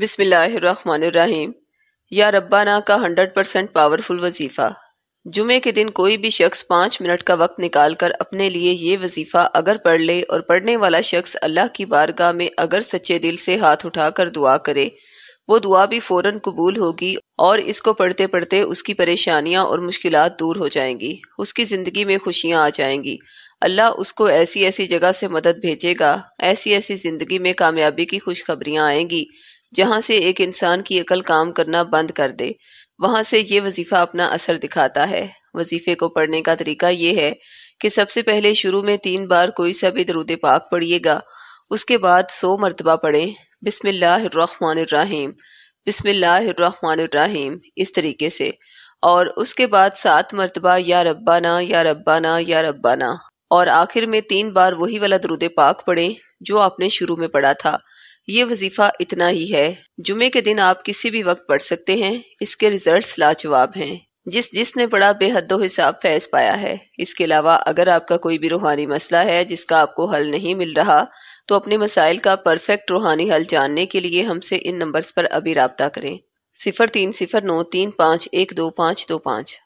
बिस्मिल्लाहिर्रहमानिर्रहीम या रब्बाना का हंड्रेड परसेंट पावरफुल वजीफ़ा जुमे के दिन कोई भी शख्स पाँच मिनट का वक्त निकाल कर अपने लिए ये वजीफ़ा अगर पढ़ ले और पढ़ने वाला शख्स अल्लाह की बारगाह में अगर सच्चे दिल से हाथ उठा कर दुआ करे वो दुआ भी फ़ौर कबूल होगी और इसको पढ़ते पढ़ते उसकी परेशानियाँ और मुश्किल दूर हो जाएंगी उसकी ज़िंदगी में खुशियाँ आ जाएंगी अल्लाह उसको ऐसी ऐसी जगह से मदद भेजेगा ऐसी ऐसी ज़िंदगी में कामयाबी की खुशखबरियाँ आएंगी जहाँ से एक इंसान की अकल काम करना बंद कर दे वहाँ से ये वजीफ़ा अपना असर दिखाता है वजीफ़े को पढ़ने का तरीका ये है कि सबसे पहले शुरू में तीन बार कोई सा भी दरुद पाक पढ़िएगा उसके बाद सौ मरतबा पढ़ें बिसमीम बिसमीम इस तरीके से और उसके बाद सात मरतबा या रब्बाना या रब्बाना या रब्बाना और आखिर में तीन बार वही वाला दरुद पाक पढ़ें जो आपने शुरू में पढ़ा था ये वजीफ़ा इतना ही है जुमे के दिन आप किसी भी वक्त पढ़ सकते हैं इसके रिजल्ट्स लाजवाब हैं जिस जिसने पढ़ा बेहदो हिसाब फैज़ पाया है इसके अलावा अगर आपका कोई भी रूहानी मसला है जिसका आपको हल नहीं मिल रहा तो अपने मसाइल का परफेक्ट रूहानी हल जानने के लिए हमसे इन नंबर्स पर अभी रबता करें सिफर तीन सिफर नौ तीन पाँच एक दो पाँच दो पाँच